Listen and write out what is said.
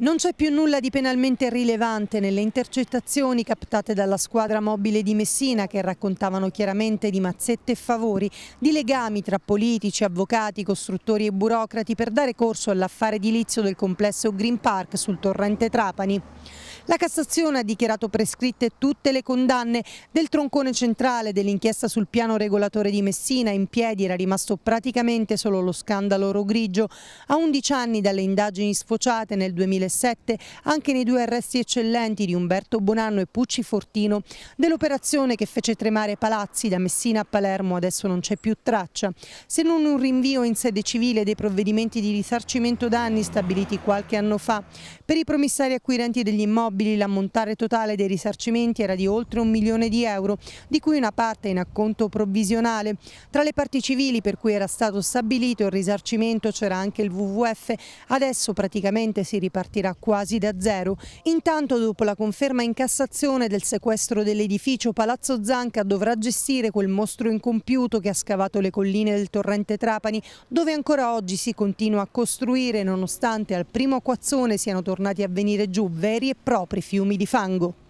Non c'è più nulla di penalmente rilevante nelle intercettazioni captate dalla squadra mobile di Messina che raccontavano chiaramente di mazzette e favori, di legami tra politici, avvocati, costruttori e burocrati per dare corso all'affare edilizio del complesso Green Park sul torrente Trapani. La Cassazione ha dichiarato prescritte tutte le condanne del troncone centrale dell'inchiesta sul piano regolatore di Messina. In piedi era rimasto praticamente solo lo scandalo Rogrigio. A 11 anni dalle indagini sfociate nel 2007 anche nei due arresti eccellenti di Umberto Bonanno e Pucci Fortino dell'operazione che fece tremare palazzi da Messina a Palermo adesso non c'è più traccia. Se non un rinvio in sede civile dei provvedimenti di risarcimento danni stabiliti qualche anno fa per i promissari acquirenti degli immobili imputabili l'ammontare totale dei risarcimenti era di oltre un milione di euro, di cui una parte in acconto provvisionale. Tra le parti civili per cui era stato stabilito il risarcimento c'era anche il WWF, adesso praticamente si ripartirà quasi da zero. Intanto dopo la conferma in Cassazione del sequestro dell'edificio Palazzo Zanca dovrà gestire quel mostro incompiuto che ha scavato le colline del torrente Trapani, dove ancora oggi si continua a costruire nonostante al primo acquazzone siano tornati a venire giù veri e propri propri fiumi di fango.